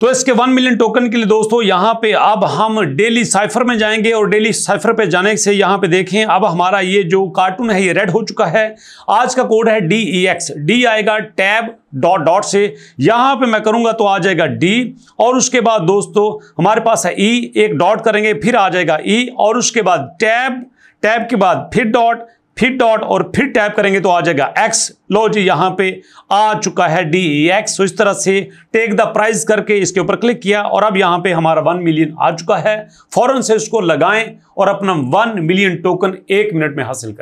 तो इसके one million token के लिए दोस्तों यहाँ पे अब हम डेली साइफर में जाएंगे और डेली साइफर पे जाने से यहाँ पे देखें अब हमारा ये जो कार्टून है ये रेड हो चुका है आज का कोड है डी ई एक्स डी आएगा टैब डॉट डॉट से यहां पे मैं करूंगा तो आ जाएगा डी और उसके बाद दोस्तों हमारे पास है ई e, एक डॉट करेंगे फिर आ जाएगा ई e और उसके बाद टैब टैब के बाद फिर डॉट फिर डॉट और फिर टैप करेंगे तो आ जाएगा एक्स लो जी यहां पे आ चुका है डी एक्स तो इस तरह से टेक द प्राइस करके इसके ऊपर क्लिक किया और अब यहां पे हमारा वन मिलियन आ चुका है फौरन से उसको लगाएं और अपना वन मिलियन टोकन एक मिनट में हासिल करें